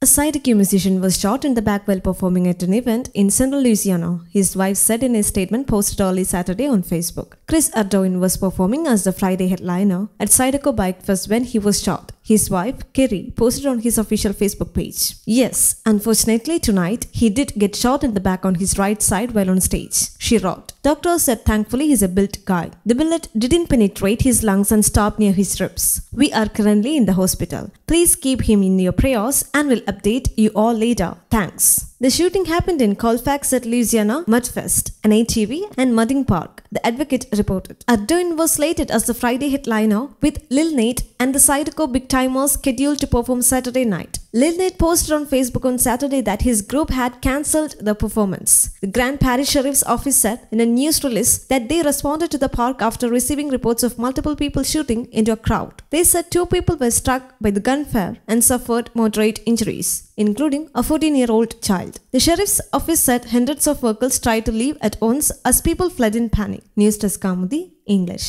A Sidekick musician was shot in the back while performing at an event in central Louisiana, his wife said in a statement posted early Saturday on Facebook. Chris Ardoin was performing as the Friday headliner at Sideco Bike Fest when he was shot his wife, Kerry, posted on his official Facebook page. Yes, unfortunately tonight, he did get shot in the back on his right side while on stage. She wrote, Doctors said thankfully he's a built guy. The bullet didn't penetrate his lungs and stop near his ribs. We are currently in the hospital. Please keep him in your prayers and we will update you all later. Thanks. The shooting happened in Colfax at Louisiana Mudfest, an ATV, and Mudding Park, the Advocate reported. Addoin was slated as the Friday headliner with Lil Nate and the Sideco Big Timers scheduled to perform Saturday night. Lil Nate posted on Facebook on Saturday that his group had cancelled the performance. The Grand Parish Sheriff's Office said in a news release that they responded to the park after receiving reports of multiple people shooting into a crowd. They said two people were struck by the gunfire and suffered moderate injuries, including a 14 year old child. The Sheriff's Office said hundreds of workers tried to leave at once as people fled in panic. News Desk Kamudi, English.